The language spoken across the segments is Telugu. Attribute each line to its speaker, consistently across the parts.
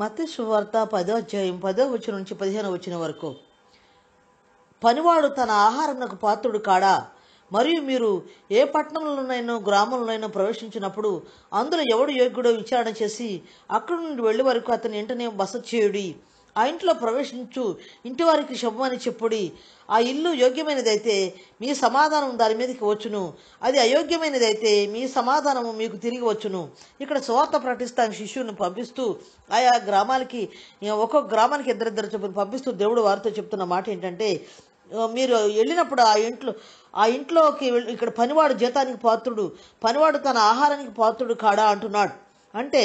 Speaker 1: మత శువార్త పదో అధ్యాయం పదో వచ్చిన నుంచి పదిహేను వచ్చిన వరకు పనివాడు తన ఆహారంకు పాత్రుడు కాడా మరియు మీరు ఏ పట్టణంలోనైనా గ్రామంలోనైనా ప్రవేశించినప్పుడు అందులో ఎవడు యోగ్యుడో విచారణ చేసి అక్కడి నుండి వెళ్ళే వరకు అతని వెంటనే బస చేయుడి ఆ ఇంట్లో ప్రవేశించు ఇంటి వారికి శుభమని చెప్పుడి ఆ ఇల్లు యోగ్యమైనదైతే మీ సమాధానం దాని మీదకి వచ్చును అది అయోగ్యమైనదైతే మీ సమాధానము మీకు తిరిగి వచ్చును ఇక్కడ సువార్త ప్రకటిస్తానికి శిష్యుని పంపిస్తూ ఆయా గ్రామాలకి ఒక్కొక్క గ్రామానికి ఇద్దరిద్దరు చెప్పిన పంపిస్తూ దేవుడు వారితో చెప్తున్న మాట ఏంటంటే మీరు వెళ్ళినప్పుడు ఆ ఇంట్లో ఆ ఇంట్లోకి ఇక్కడ పనివాడు జీతానికి పాత్రుడు పనివాడు తన ఆహారానికి పాత్రుడు కాడా అంటున్నాడు అంటే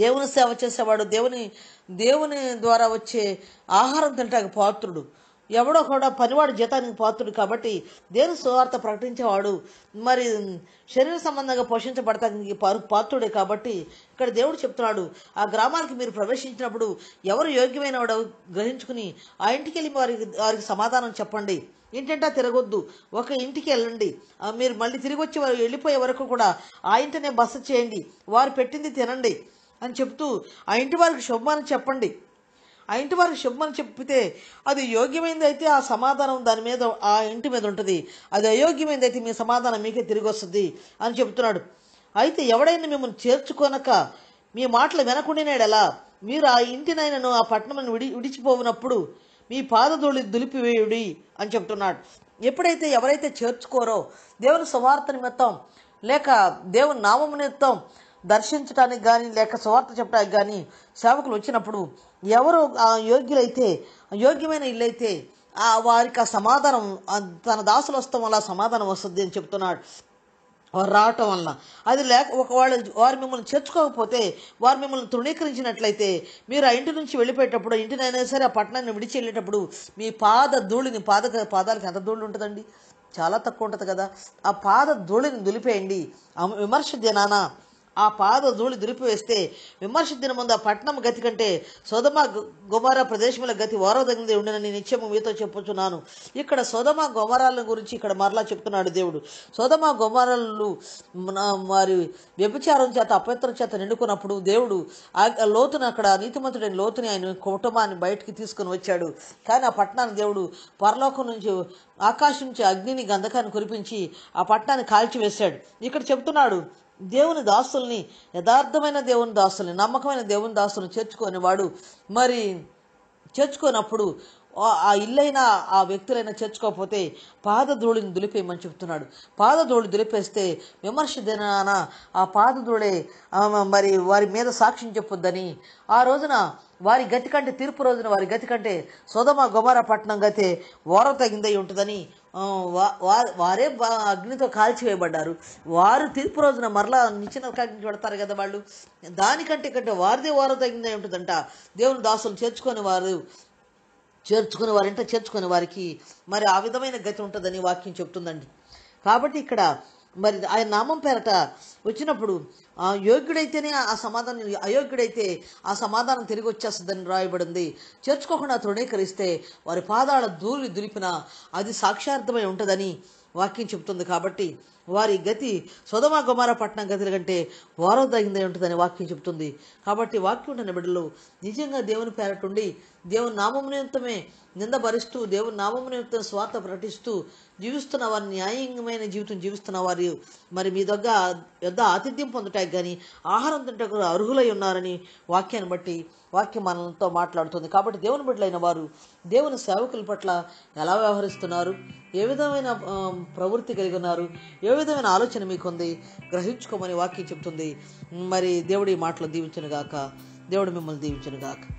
Speaker 1: దేవుని సేవ చేసేవాడు దేవుని దేవుని ద్వారా వచ్చే ఆహారం తినటానికి పాత్రుడు ఎవడో కూడా పనివాడు జీతానికి పాత్రుడు కాబట్టి దేవుని సువార్త ప్రకటించేవాడు మరి శరీర సంబంధంగా పోషించబడతానికి పాత్రుడే కాబట్టి ఇక్కడ దేవుడు చెప్తున్నాడు ఆ గ్రామానికి మీరు ప్రవేశించినప్పుడు ఎవరు యోగ్యమైన వాడు గ్రహించుకుని ఆ ఇంటికి వెళ్ళి వారికి వారికి సమాధానం చెప్పండి ఏంటంటే తిరగొద్దు ఒక ఇంటికి వెళ్ళండి మీరు మళ్ళీ తిరిగి వచ్చి వారు వెళ్ళిపోయే వరకు కూడా ఆ ఇంటనే బస చేయండి వారు పెట్టింది తినండి అని చెప్తూ ఆ ఇంటి వారికి శుభమని చెప్పండి ఆ ఇంటి వారికి శుభమని చెప్తే అది యోగ్యమైనది అయితే ఆ సమాధానం దాని మీద ఆ ఇంటి మీద ఉంటుంది అది అయోగ్యమైనది అయితే మీ సమాధానం మీకే తిరిగి వస్తుంది అని చెప్తున్నాడు అయితే ఎవడైనా మిమ్మల్ని చేర్చుకోనక మీ మాటలు వినకుండానేడు ఎలా మీరు ఆ ఇంటినైనను ఆ పట్టణం విడి విడిచిపోనప్పుడు మీ పాదధూళి దులిపివేయుడి అని చెప్తున్నాడు ఎప్పుడైతే ఎవరైతే చేర్చుకోరో దేవుని సువార్త నిమిత్తం లేక దేవుని నామం నిమిత్తం దర్శించడానికి కానీ లేక సువార్త చెప్పడానికి కానీ సేవకులు వచ్చినప్పుడు ఎవరు యోగ్యులైతే యోగ్యమైన ఇల్లైతే ఆ వారికి ఆ సమాధానం తన దాసులు వస్తాం వల్ల సమాధానం వస్తుంది అని చెప్తున్నాడు వారు రావటం వల్ల అది లేక ఒకవేళ వారు మిమ్మల్ని చేర్చుకోకపోతే వారు మిమ్మల్ని తృణీకరించినట్లయితే మీరు ఆ ఇంటి నుంచి వెళ్ళిపోయేటప్పుడు ఇంటినైనా సరే ఆ పట్టణాన్ని విడిచి వెళ్ళేటప్పుడు మీ పాద ధూళిని పాద పాదాలకి ఎంత ధూళి ఉంటుందండి చాలా తక్కువ ఉంటుంది కదా ఆ పాద ధూళిని దులిపేయండి విమర్శ జనానా ఆ పాద ధూళి దురిపివేస్తే విమర్శ ముందు ఆ పట్టణం గతి కంటే సోదమ గొమర ప్రదేశముల గతి వారోదగినది ఉండనని నిత్యం మీతో చెప్పుచున్నాను ఇక్కడ సోదమ గొమరాల గురించి ఇక్కడ మరలా చెప్తున్నాడు దేవుడు సోదమ గొమరాలు వారి వ్యభిచారం చేత అపవిత్రం చేత నిండుకున్నప్పుడు దేవుడు ఆ లోతును అక్కడ నీతిమంతుడైన లోతుని ఆయన కుటుంబాన్ని బయటికి తీసుకుని వచ్చాడు కానీ ఆ పట్టణాన్ని దేవుడు పరలోకం నుంచి ఆకాశం నుంచి అగ్నిని గంధకాన్ని కురిపించి ఆ పట్టణాన్ని కాల్చివేశాడు ఇక్కడ చెప్తున్నాడు దేవుని దాసుల్ని యథార్థమైన దేవుని దాసుల్ని నమ్మకమైన దేవుని దాసులను చేర్చుకొని వాడు మరి చేర్చుకోనప్పుడు ఆ ఇల్లైనా ఆ వ్యక్తులైనా చేర్చుకోకపోతే పాదధూళిని దులిపేయమని చెప్తున్నాడు పాదధూళి దులిపేస్తే విమర్శ దినాన ఆ పాదధూళే మరి వారి మీద సాక్ష్యం చెప్పొద్దని ఆ రోజున వారి గతి కంటే తీర్పు రోజున వారి గతి కంటే సోదమ గుమార పట్టణం గతే ఓర తగిందై ఉంటుందని వారే అగ్నితో కాల్చివేయబడ్డారు వారు తీర్పు రోజున మరలా నిచ్చిన పడతారు కదా వాళ్ళు దానికంటే కంటే వారిదే వారు తగిందే ఉంటుందంట దేవుని దాసులు చేర్చుకొని వారు చేర్చుకుని వారింట చేర్చుకొని వారికి మరి ఆ విధమైన గతి ఉంటుందని వాక్యం చెప్తుందండి కాబట్టి ఇక్కడ మరి ఆయన నామం పేరట వచ్చినప్పుడు యోగ్యుడైతేనే ఆ సమాధానం అయోగ్యుడైతే ఆ సమాధానం తిరిగి వచ్చేస్తుందని రాయబడింది చేర్చుకోకుండా తృణీకరిస్తే వారి పాదాల దూరి దులిపిన అది సాక్ష్యార్థమై ఉంటుందని వాక్యం చెబుతుంది కాబట్టి వారి గతి సుధమ గుమార పట్నం గతుల కంటే వారోదగిందై ఉంటుందని వాక్యం చెబుతుంది కాబట్టి వాక్యం ఉంటున్న బిడ్డలు నిజంగా దేవుని పేరటుండి దేవుని నామం నిమిత్తమే నింద భరిస్తూ దేవుని నామం నిమిత్తం స్వార్థ ప్రకటిస్తూ జీవిస్తున్న వారి న్యాయమైన జీవితం జీవిస్తున్న వారు మరి మీ దగ్గర యొద్ద ఆతిథ్యం పొందుట తినడానికి కానీ ఆహారం తింటకు అర్హులై ఉన్నారని వాక్యాన్ని బట్టి వాక్యం మనతో మాట్లాడుతుంది కాబట్టి దేవుని బిడ్డలైన వారు దేవుని సేవకుల పట్ల ఎలా వ్యవహరిస్తున్నారు ఏ విధమైన ప్రవృత్తి కలిగి ఉన్నారు ఏ విధమైన ఆలోచన మీకుంది గ్రహించుకోమని వాక్యం చెప్తుంది మరి దేవుడి మాటలు గాక దేవుడు మిమ్మల్ని గాక